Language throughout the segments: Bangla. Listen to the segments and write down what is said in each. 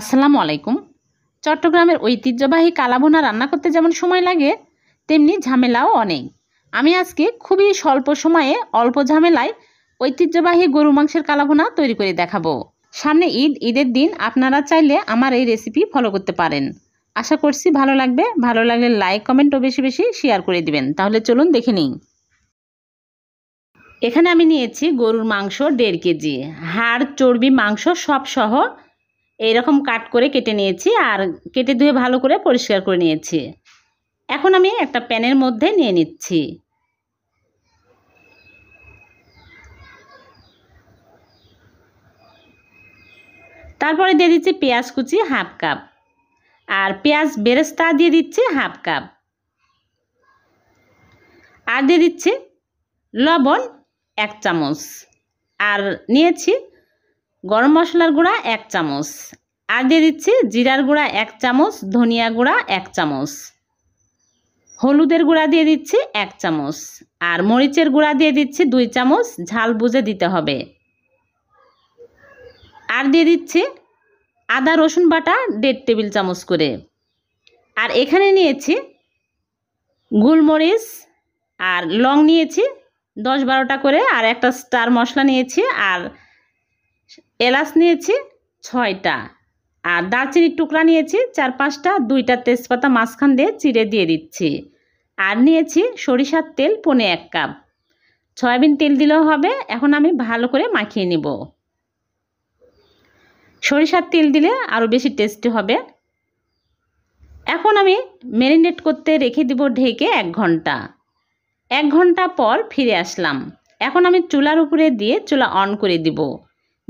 আসসালামু আলাইকুম চট্টগ্রামের ঐতিহ্যবাহী কালাভুনা রান্না করতে যেমন সময় লাগে তেমনি ঝামেলাও অনেক আমি আজকে খুবই স্বল্প সময়ে অল্প ঝামেলায় ঐতিহ্যবাহী গরু মাংসের কালাভুনা তৈরি করে দেখাবো সামনে ঈদ ঈদের দিন আপনারা চাইলে আমার এই রেসিপি ফলো করতে পারেন আশা করছি ভালো লাগবে ভালো লাগলে লাইক কমেন্টও বেশি বেশি শেয়ার করে দিবেন তাহলে চলুন দেখে নিই এখানে আমি নিয়েছি গরুর মাংস দেড় কেজি হাড় চর্বি মাংস সব সহ রকম কাট করে কেটে নিয়েছি আর কেটে ধুয়ে ভালো করে পরিষ্কার করে নিয়েছি এখন আমি একটা প্যানের মধ্যে নিয়ে নিচ্ছি তারপরে দিয়ে দিচ্ছি পেঁয়াজ কুচি হাফ কাপ আর পেঁয়াজ বেরেস্তা দিয়ে দিচ্ছি হাফ কাপ আর দিয়ে দিচ্ছি লবণ এক চামচ আর নিয়েছি গরম মশলার গুঁড়া এক চামচ আর দিয়ে দিচ্ছি জিরার গুঁড়া এক চামচ ধনিয়া গুঁড়া এক চামচ হলুদের গুঁড়া দিয়ে দিচ্ছি এক চামচ আর মরিচের গুঁড়া দিয়ে দিচ্ছি দুই চামচ ঝাল বুঝে দিতে হবে আর দিয়ে দিচ্ছি আদা রসুন বাটা দেড় টেবিল চামচ করে আর এখানে নিয়েছি গোলমরিচ আর লং নিয়েছি দশ বারোটা করে আর একটা স্টার মশলা নিয়েছি আর এলাচ নিয়েছি ছয়টা আর দারচিনির টুকরা নিয়েছি চার পাঁচটা দুইটা তেজপাতা মাঝখান দিয়ে চিড়ে দিয়ে দিচ্ছি আর নিয়েছি সরিষার তেল পনে এক কাপ সয়াবিন তেল দিলেও হবে এখন আমি ভালো করে মাখিয়ে নিব সরিষার তেল দিলে আরও বেশি টেস্টি হবে এখন আমি ম্যারিনেট করতে রেখে দিব ঢেকে এক ঘন্টা এক ঘন্টা পর ফিরে আসলাম এখন আমি চুলার উপরে দিয়ে চুলা অন করে দিব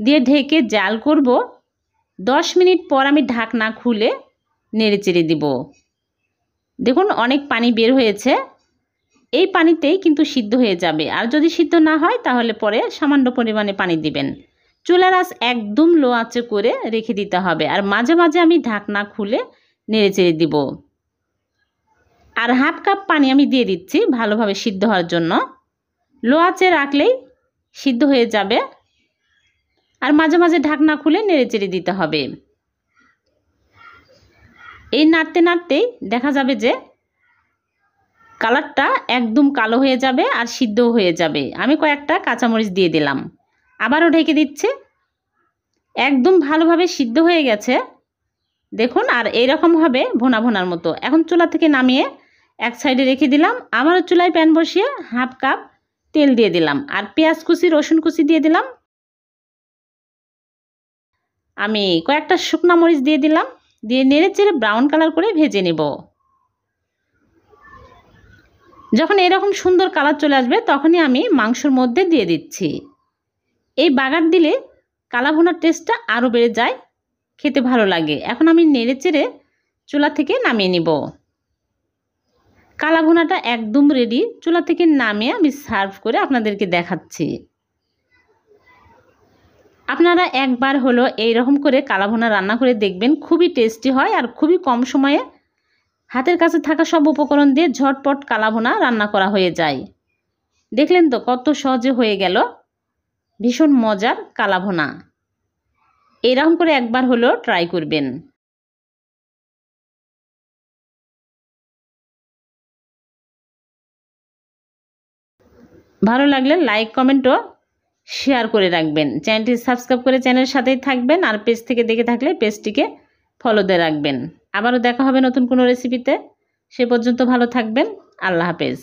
দিয়ে ঢেকে জাল করব দশ মিনিট পর আমি ঢাকনা খুলে নেড়ে চেড়ে দেব দেখুন অনেক পানি বের হয়েছে এই পানিতেই কিন্তু সিদ্ধ হয়ে যাবে আর যদি সিদ্ধ না হয় তাহলে পরে সামান্য পরিমাণে পানি দিবেন চুলার আস একদম লো আঁচে করে রেখে দিতে হবে আর মাঝে মাঝে আমি ঢাকনা খুলে নেড়ে চেড়ে দিব আর হাফ কাপ পানি আমি দিয়ে দিচ্ছি ভালোভাবে সিদ্ধ হওয়ার জন্য লো আঁচে রাখলেই সিদ্ধ হয়ে যাবে আর মাঝে মাঝে ঢাকনা খুলে নেড়েচেড়ে দিতে হবে এই নাড়তে নাড়তেই দেখা যাবে যে কালারটা একদম কালো হয়ে যাবে আর সিদ্ধ হয়ে যাবে আমি কয়েকটা কাঁচামরিচ দিয়ে দিলাম আবারও ঢেকে দিচ্ছে একদম ভালোভাবে সিদ্ধ হয়ে গেছে দেখুন আর এইরকম হবে ভোনা ভোনার মতো এখন চুলা থেকে নামিয়ে এক সাইডে রেখে দিলাম আমারও চুলায় প্যান বসিয়ে হাফ কাপ তেল দিয়ে দিলাম আর পেঁয়াজ কুচি রসুন কুচি দিয়ে দিলাম আমি কয়েকটা শুকনো মরিচ দিয়ে দিলাম দিয়ে নেড়ে চেড়ে ব্রাউন কালার করে ভেজে নেব যখন এরকম সুন্দর কালার চলে আসবে তখনই আমি মাংসর মধ্যে দিয়ে দিচ্ছি এই বাগার দিলে কালা কালাভুনার টেস্টটা আরও বেড়ে যায় খেতে ভালো লাগে এখন আমি নেড়ে চেড়ে চুলা থেকে নামিয়ে নিব কালাভুনাটা একদম রেডি চুলা থেকে নামিয়ে আমি সার্ভ করে আপনাদেরকে দেখাচ্ছি আপনারা একবার হলো এই রকম করে কালাভোনা রান্না করে দেখবেন খুবই টেস্টি হয় আর খুবই কম সময়ে হাতের কাছে থাকা সব উপকরণ দিয়ে ঝটপট কালাভোনা রান্না করা হয়ে যায় দেখলেন তো কত সহজে হয়ে গেল ভীষণ মজার কালাভোনা এইরকম করে একবার হলো ট্রাই করবেন ভালো লাগলে লাইক কমেন্টও শেয়ার করে রাখবেন চ্যানেলটি সাবস্ক্রাইব করে চ্যানেলের সাথেই থাকবেন আর পেজ থেকে দেখে থাকলে পেজটিকে ফলো দিয়ে রাখবেন আবারও দেখা হবে নতুন কোনো রেসিপিতে সে পর্যন্ত ভালো থাকবেন আল্লাহ হাফেজ